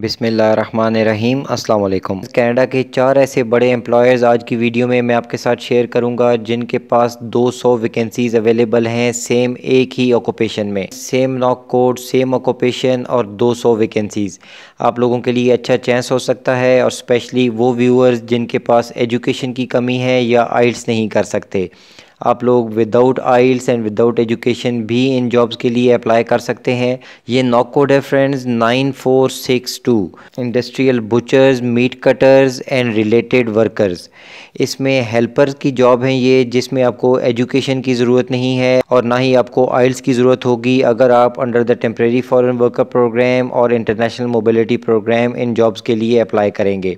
बिसमीम अल्लाम कनाडा के चार ऐसे बड़े एम्प्लॉयर्स आज की वीडियो में मैं आपके साथ शेयर करूंगा जिनके पास 200 वैकेंसीज अवेलेबल हैं सेम एक ही ऑक्यूपेशन में same NOC code same occupation और 200 वैकेंसीज आप लोगों के लिए अच्छा चांस हो सकता है और स्पेशली वो व्यूअर्स जिनके पास एजुकेशन की कमी है या आइट्स नहीं कर सकते आप लोग without IELTS and without education भी इन जॉब्स के लिए अप्लाई कर सकते हैं ये नॉक कोड है friends nine four six two industrial butchers meat cutters and related workers इसमें हेल्पर्स की जॉब हैं ये जिसमें आपको एजुकेशन की ज़रूरत नहीं है और ना ही आपको आइल्स की ज़रूरत होगी अगर आप under the temporary foreign worker program और इंटरनेशनल मोबिलिटी प्रोग्राम इन जॉब्स के लिए अप्लाई करेंगे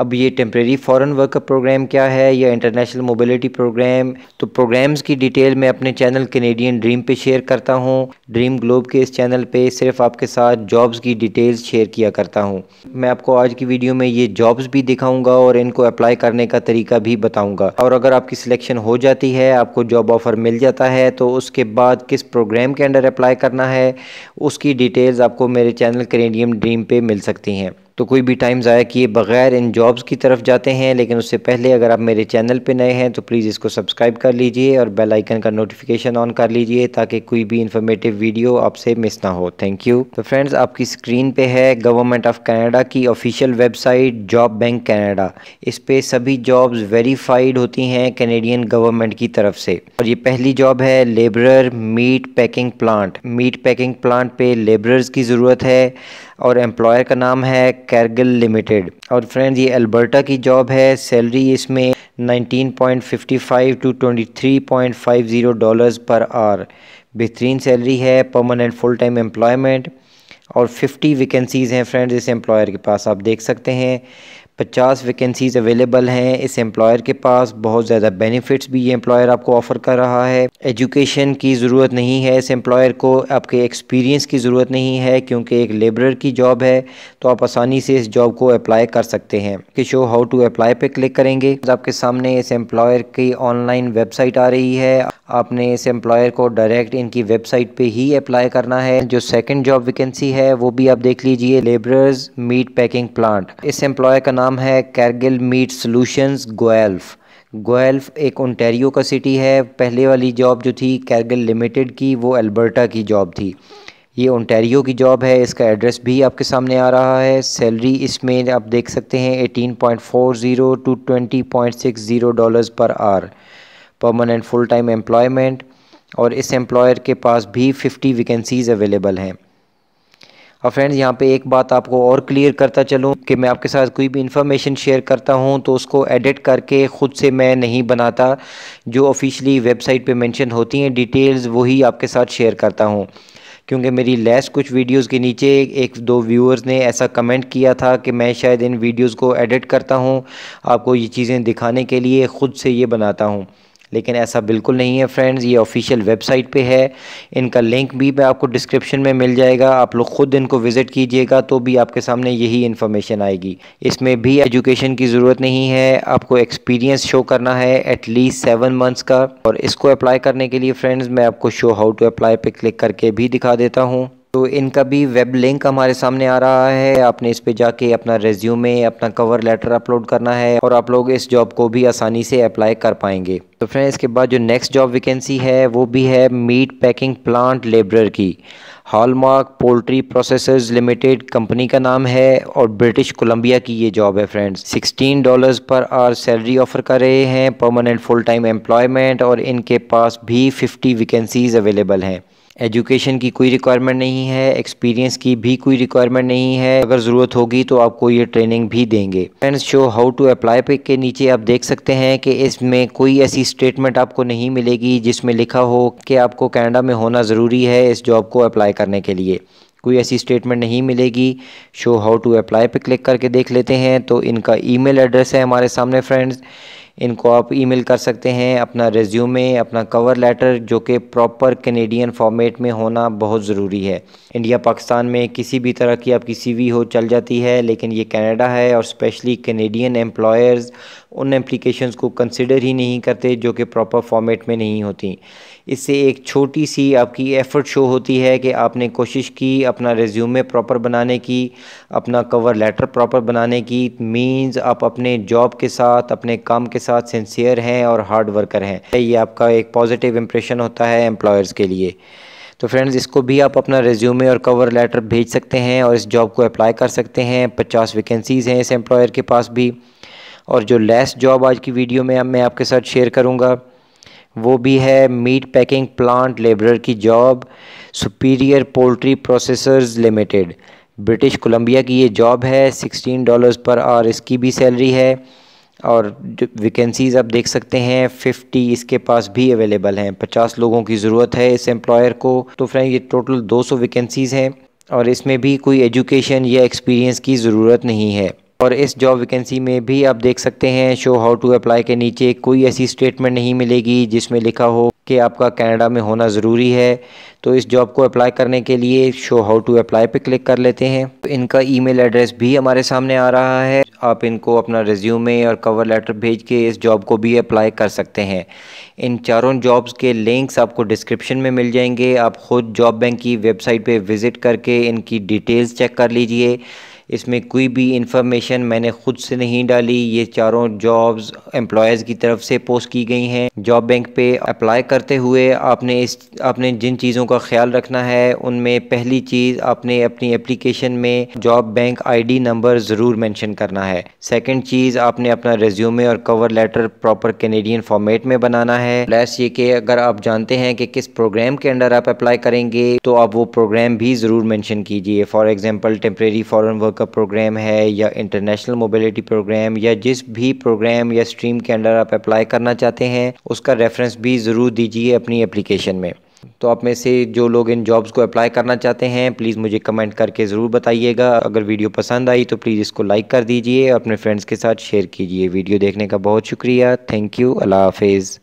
अब ये टेम्प्रेरी फॉरेन वर्कर प्रोग्राम क्या है या इंटरनेशनल मोबिलिटी प्रोग्राम तो प्रोग्राम्स की डिटेल मैं अपने चैनल कैनेडियन ड्रीम पे शेयर करता हूँ ड्रीम ग्लोब के इस चैनल पे सिर्फ आपके साथ जॉब्स की डिटेल्स शेयर किया करता हूँ मैं आपको आज की वीडियो में ये जॉब्स भी दिखाऊंगा और इनको अप्लाई करने का तरीका भी बताऊँगा और अगर आपकी सिलेक्शन हो जाती है आपको जॉब ऑफ़र मिल जाता है तो उसके बाद किस प्रोग्राम के अंडर अप्लाई करना है उसकी डिटेल्स आपको मेरे चैनल कैनेडियन ड्रीम पर मिल सकती हैं तो कोई भी टाइम ज़ाया किए बग़ैर इन जॉब्स की तरफ जाते हैं लेकिन उससे पहले अगर आप मेरे चैनल पे नए हैं तो प्लीज़ इसको सब्सक्राइब कर लीजिए और बेल आइकन का नोटिफिकेशन ऑन कर लीजिए ताकि कोई भी इन्फॉर्मेटिव वीडियो आपसे मिस ना हो थैंक यू तो फ्रेंड्स आपकी स्क्रीन पे है गवर्नमेंट ऑफ कनाडा की official website job bank Canada इस पर सभी जॉब्स वेरीफाइड होती हैं कैनेडियन गवर्नमेंट की तरफ से और ये पहली जॉब है labourer meat packing plant meat packing plant पे लेबरर्स की ज़रूरत है और एम्प्लॉयर का नाम है कैरगल लिमिटेड और फ्रेंड्स ये अल्बर्टा की जॉब है सैलरी इसमें 19.55 टू 23.50 डॉलर्स पर आर बेहतरीन सैलरी है परमानेंट फुल टाइम एम्प्लॉयमेंट और 50 वैकेंसीज़ हैं फ्रेंड्स इस एम्प्लॉयर के पास आप देख सकते हैं पचास वैकेंसीज़ अवेलेबल हैं इस एम्प्लॉयर के पास बहुत ज़्यादा बेनिफिट्स भी ये एम्प्लॉयर आपको ऑफ़र कर रहा है एजुकेशन की ज़रूरत नहीं है इस एम्प्लॉयर को आपके एक्सपीरियंस की ज़रूरत नहीं है क्योंकि एक लेबरर की जॉब है तो आप आसानी से इस जॉब को अप्लाई कर सकते हैं कि शो हाउ टू अप्लाई पे क्लिक करेंगे तो आपके सामने इस एम्प्लॉयर की ऑनलाइन वेबसाइट आ रही है आपने इस एम्प्लॉयर को डायरेक्ट इनकी वेबसाइट पे ही अप्लाई करना है जो सेकेंड जॉब वैकेंसी है वो भी आप देख लीजिए लेबरर्स मीट पैकिंग प्लांट इस एम्प्लॉयर का नाम नाम है कैरगिल मीट सॉल्यूशंस गोएल्फ गोएल्फ एक ओंटेरियो का सिटी है पहले वाली जॉब जो थी कैरगिल लिमिटेड की वो अल्बर्टा की जॉब थी ये ओंटेरियो की जॉब है इसका एड्रेस भी आपके सामने आ रहा है सैलरी इसमें आप देख सकते हैं 18.40 to 20.60 dollars per hour permanent full time employment और इस एम्प्लॉयर के पास भी 50 वैकेंसीज़ अवेलेबल हैं और फ्रेंड्स यहाँ पे एक बात आपको और क्लियर करता चलूँ कि मैं आपके साथ कोई भी इन्फॉर्मेशन शेयर करता हूँ तो उसको एडिट करके ख़ुद से मैं नहीं बनाता जो ऑफिशियली वेबसाइट पे मेंशन होती हैं डिटेल्स वही आपके साथ शेयर करता हूँ क्योंकि मेरी लास्ट कुछ वीडियोस के नीचे एक दो व्यूअर्स ने ऐसा कमेंट किया था कि मैं शायद इन वीडियोज़ को एडिट करता हूँ आपको ये चीज़ें दिखाने के लिए ख़ुद से ये बनाता हूँ लेकिन ऐसा बिल्कुल नहीं है फ्रेंड्स ये ऑफिशियल वेबसाइट पे है इनका लिंक भी मैं आपको डिस्क्रिप्शन में मिल जाएगा आप लोग ख़ुद इनको विज़िट कीजिएगा तो भी आपके सामने यही इन्फॉर्मेशन आएगी इसमें भी एजुकेशन की ज़रूरत नहीं है आपको एक्सपीरियंस शो करना है एटलीस्ट सेवन मंथ्स का और इसको अप्लाई करने के लिए फ्रेंड्स मैं आपको शो हाउ टू अप्लाई पर क्लिक करके भी दिखा देता हूँ तो इनका भी वेब लिंक हमारे सामने आ रहा है आपने इस पे जाके अपना रेज्यूमे अपना कवर लेटर अपलोड करना है और आप लोग इस जॉब को भी आसानी से अप्लाई कर पाएंगे तो फ्रेंड इसके बाद जो नेक्स्ट जॉब वैकेंसी है वो भी है मीट पैकिंग प्लांट लेबरर की Hallmark poultry processors limited company का नाम है और ब्रिटिश कोलंबिया की ये जॉब है friends sixteen dollars per hour salary offer कर रहे हैं परमानेंट फुल टाइम एम्प्लॉयमेंट और इनके पास भी फिफ्टी वैकेंसीज अवेलेबल हैं एजुकेशन की कोई रिक्वायरमेंट नहीं है एक्सपीरियंस की भी कोई रिक्वायरमेंट नहीं है अगर ज़रूरत होगी तो आपको ये ट्रेनिंग भी देंगे friends show how to apply पे के नीचे आप देख सकते हैं कि इसमें कोई ऐसी स्टेटमेंट आपको नहीं मिलेगी जिसमें लिखा हो कि आपको कैनेडा में होना ज़रूरी है इस जॉब को अप्लाई करने के लिए कोई ऐसी स्टेटमेंट नहीं मिलेगी शो हाउ टू अप्लाई पे क्लिक करके देख लेते हैं तो इनका ईमेल एड्रेस है हमारे सामने फ्रेंड्स इनको आप ईमेल कर सकते हैं अपना रेज्यूमे अपना कवर लेटर जो कि प्रॉपर कैनेडियन फॉर्मेट में होना बहुत ज़रूरी है इंडिया पाकिस्तान में किसी भी तरह की आपकी सीवी हो चल जाती है लेकिन ये कनाडा है और स्पेशली कैनेडियन एम्प्लॉयर्स उन एप्लीकेशन को कंसिडर ही नहीं करते जो कि प्रॉपर फॉर्मेट में नहीं होती इससे एक छोटी सी आपकी एफ़र्ट शो होती है कि आपने कोशिश की अपना रेज्यूमे प्रॉपर बनाने की अपना कवर लेटर प्रॉपर बनाने की मीन्स आप अपने जॉब के साथ अपने काम के साथ सिंसियर हैं और हार्ड वर्कर हैं ये आपका एक पॉजिटिव इम्प्रेशन होता है एम्प्लॉयर्स के लिए तो फ्रेंड्स इसको भी आप अपना रेज्यूमे और कवर लेटर भेज सकते हैं और इस जॉब को अप्लाई कर सकते हैं पचास वैकेंसीज़ हैं इस एम्प्लॉयर के पास भी और जो लेस जॉब आज की वीडियो में मैं आपके साथ शेयर करूँगा वो भी है मीट पैकिंग प्लांट लेबरर की job superior poultry processors limited British Columbia की ये जॉब है सिक्सटीन डॉलर्स पर आवर इसकी भी सैलरी है और वैकेंसीज़ आप देख सकते हैं 50 इसके पास भी अवेलेबल हैं 50 लोगों की ज़रूरत है इस एम्प्लॉयर को तो फ्रेंड ये टोटल 200 वैकेंसीज़ हैं और इसमें भी कोई एजुकेशन या एक्सपीरियंस की ज़रूरत नहीं है और इस जॉब वैकेंसी में भी आप देख सकते हैं शो हाउ टू अप्लाई के नीचे कोई ऐसी स्टेटमेंट नहीं मिलेगी जिसमें लिखा हो कि आपका कनाडा में होना ज़रूरी है तो इस जॉब को अप्लाई करने के लिए शो हाउ टू अप्लाई पे क्लिक कर लेते हैं तो इनका ईमेल एड्रेस भी हमारे सामने आ रहा है आप इनको अपना रिज्यूमे और कवर लेटर भेज के इस जॉब को भी अप्लाई कर सकते हैं इन चारों जॉब्स के लिंक्स आपको डिस्क्रिप्शन में मिल जाएंगे आप ख़ुद जॉब बैंक की वेबसाइट पर विज़िट करके इनकी डिटेल्स चेक कर लीजिए इसमें कोई भी इंफॉर्मेशन मैंने खुद से नहीं डाली ये चारों जॉब्स एम्प्लॉयज़ की तरफ से पोस्ट की गई हैं जॉब बैंक पे अप्लाई करते हुए आपने इस आपने जिन चीज़ों का ख्याल रखना है उनमें पहली चीज़ आपने अपनी एप्लीकेशन में जॉब बैंक आईडी नंबर ज़रूर मेंशन करना है सेकंड चीज़ आपने अपना रेज्यूमे और cover letter proper Canadian format में बनाना है प्लस ये कि अगर आप जानते हैं कि किस प्रोग्राम के अंडर आप अप्लाई करेंगे तो आप वो प्रोग्राम भी ज़रूर मैंशन कीजिए for example temporary foreign work का प्रोग्राम है या इंटरनेशनल मोबिलिटी प्रोग्राम या जिस भी प्रोग्राम या स्ट्रीम के अंडर आप अप्लाई करना चाहते हैं उसका रेफरेंस भी ज़रूर दीजिए अपनी एप्लीकेशन में तो आप में से जो लोग इन जॉब्स को अप्लाई करना चाहते हैं प्लीज़ मुझे कमेंट करके ज़रूर बताइएगा अगर वीडियो पसंद आई तो प्लीज़ इसको लाइक कर दीजिए और अपने फ्रेंड्स के साथ शेयर कीजिए वीडियो देखने का बहुत शुक्रिया थैंक यू अल्लाह हाफिज़